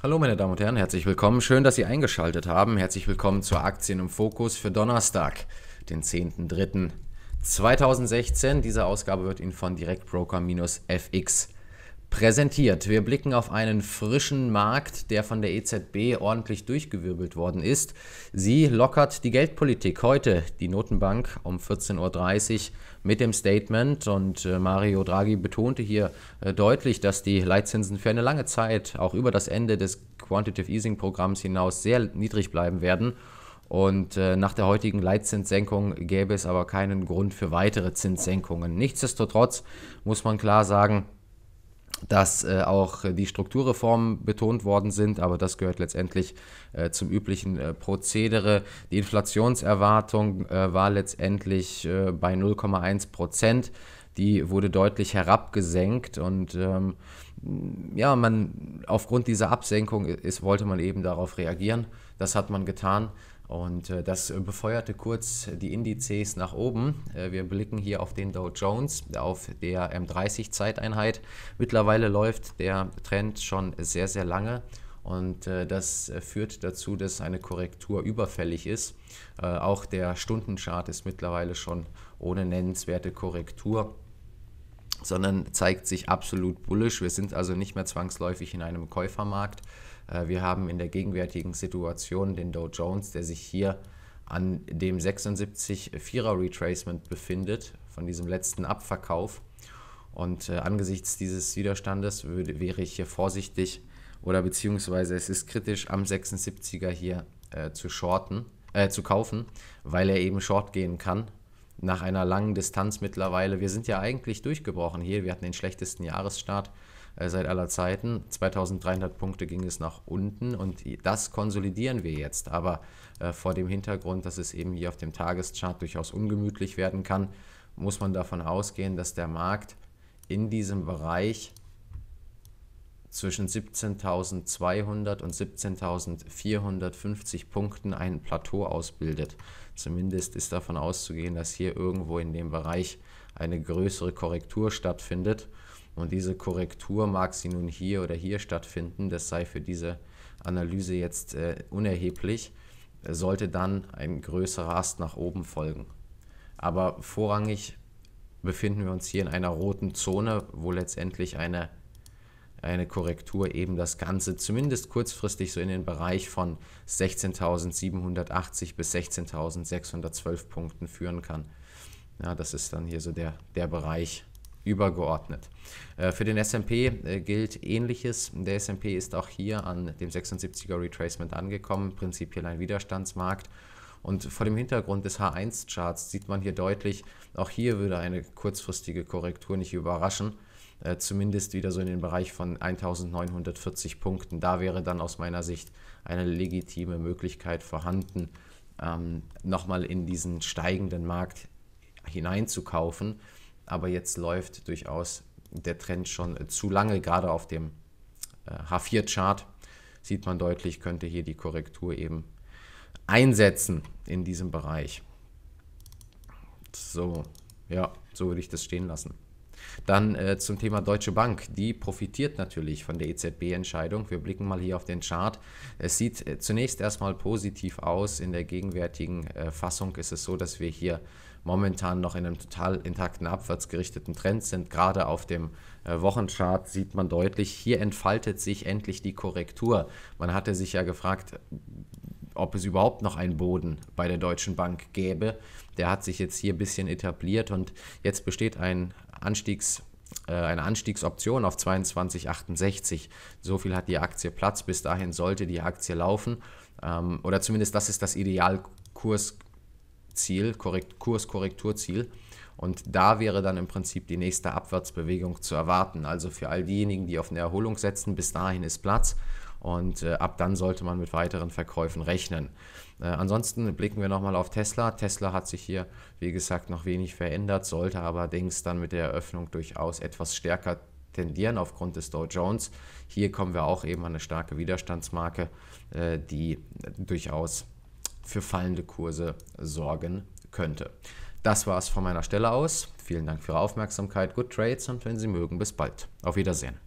Hallo meine Damen und Herren, herzlich willkommen. Schön, dass Sie eingeschaltet haben. Herzlich willkommen zur Aktien im Fokus für Donnerstag, den 10.03.2016. Diese Ausgabe wird Ihnen von Direktbroker-FX präsentiert. Wir blicken auf einen frischen Markt, der von der EZB ordentlich durchgewirbelt worden ist. Sie lockert die Geldpolitik heute, die Notenbank, um 14.30 Uhr mit dem Statement. Und äh, Mario Draghi betonte hier äh, deutlich, dass die Leitzinsen für eine lange Zeit, auch über das Ende des Quantitative Easing-Programms hinaus, sehr niedrig bleiben werden. Und äh, nach der heutigen Leitzinssenkung gäbe es aber keinen Grund für weitere Zinssenkungen. Nichtsdestotrotz muss man klar sagen, dass äh, auch die Strukturreformen betont worden sind, aber das gehört letztendlich äh, zum üblichen äh, Prozedere. Die Inflationserwartung äh, war letztendlich äh, bei 0,1 Prozent die wurde deutlich herabgesenkt und ähm, ja, man aufgrund dieser Absenkung ist, wollte man eben darauf reagieren. Das hat man getan und äh, das befeuerte kurz die Indizes nach oben. Äh, wir blicken hier auf den Dow Jones auf der M30 Zeiteinheit. Mittlerweile läuft der Trend schon sehr sehr lange. Und äh, das führt dazu, dass eine Korrektur überfällig ist. Äh, auch der Stundenchart ist mittlerweile schon ohne nennenswerte Korrektur sondern zeigt sich absolut bullisch. Wir sind also nicht mehr zwangsläufig in einem Käufermarkt. Äh, wir haben in der gegenwärtigen Situation den Dow Jones, der sich hier an dem 76-4er Retracement befindet, von diesem letzten Abverkauf. Und äh, angesichts dieses Widerstandes würde, wäre ich hier vorsichtig oder beziehungsweise es ist kritisch am 76er hier äh, zu shorten, äh, zu kaufen, weil er eben short gehen kann nach einer langen Distanz mittlerweile. Wir sind ja eigentlich durchgebrochen hier. Wir hatten den schlechtesten Jahresstart äh, seit aller Zeiten. 2300 Punkte ging es nach unten und das konsolidieren wir jetzt. Aber äh, vor dem Hintergrund, dass es eben hier auf dem Tageschart durchaus ungemütlich werden kann, muss man davon ausgehen, dass der Markt in diesem Bereich zwischen 17.200 und 17.450 Punkten ein Plateau ausbildet. Zumindest ist davon auszugehen, dass hier irgendwo in dem Bereich eine größere Korrektur stattfindet. Und diese Korrektur mag sie nun hier oder hier stattfinden, das sei für diese Analyse jetzt äh, unerheblich, sollte dann ein größerer Ast nach oben folgen. Aber vorrangig befinden wir uns hier in einer roten Zone, wo letztendlich eine eine Korrektur eben das Ganze zumindest kurzfristig so in den Bereich von 16.780 bis 16.612 Punkten führen kann. Ja, das ist dann hier so der, der Bereich übergeordnet. Äh, für den S&P äh, gilt ähnliches. Der S&P ist auch hier an dem 76er Retracement angekommen, prinzipiell ein Widerstandsmarkt. Und vor dem Hintergrund des H1-Charts sieht man hier deutlich, auch hier würde eine kurzfristige Korrektur nicht überraschen. Äh, zumindest wieder so in den Bereich von 1940 Punkten. Da wäre dann aus meiner Sicht eine legitime Möglichkeit vorhanden, ähm, nochmal in diesen steigenden Markt hineinzukaufen. Aber jetzt läuft durchaus der Trend schon äh, zu lange, gerade auf dem äh, H4-Chart sieht man deutlich, könnte hier die Korrektur eben einsetzen in diesem Bereich. So, ja, so würde ich das stehen lassen. Dann äh, zum Thema Deutsche Bank. Die profitiert natürlich von der EZB-Entscheidung. Wir blicken mal hier auf den Chart. Es sieht äh, zunächst erstmal positiv aus. In der gegenwärtigen äh, Fassung ist es so, dass wir hier momentan noch in einem total intakten abwärtsgerichteten Trend sind. Gerade auf dem äh, Wochenchart sieht man deutlich, hier entfaltet sich endlich die Korrektur. Man hatte sich ja gefragt, ob es überhaupt noch einen Boden bei der Deutschen Bank gäbe. Der hat sich jetzt hier ein bisschen etabliert und jetzt besteht ein Anstiegs, äh, eine Anstiegsoption auf 22,68. So viel hat die Aktie Platz. Bis dahin sollte die Aktie laufen. Ähm, oder zumindest das ist das Idealkursziel, korrekt, Kurskorrekturziel. Und da wäre dann im Prinzip die nächste Abwärtsbewegung zu erwarten. Also für all diejenigen, die auf eine Erholung setzen, bis dahin ist Platz. Und äh, ab dann sollte man mit weiteren Verkäufen rechnen. Äh, ansonsten blicken wir nochmal auf Tesla. Tesla hat sich hier, wie gesagt, noch wenig verändert, sollte allerdings dann mit der Eröffnung durchaus etwas stärker tendieren aufgrund des Dow Jones. Hier kommen wir auch eben an eine starke Widerstandsmarke, äh, die durchaus für fallende Kurse sorgen könnte. Das war es von meiner Stelle aus. Vielen Dank für Ihre Aufmerksamkeit. Good Trades und wenn Sie mögen, bis bald. Auf Wiedersehen.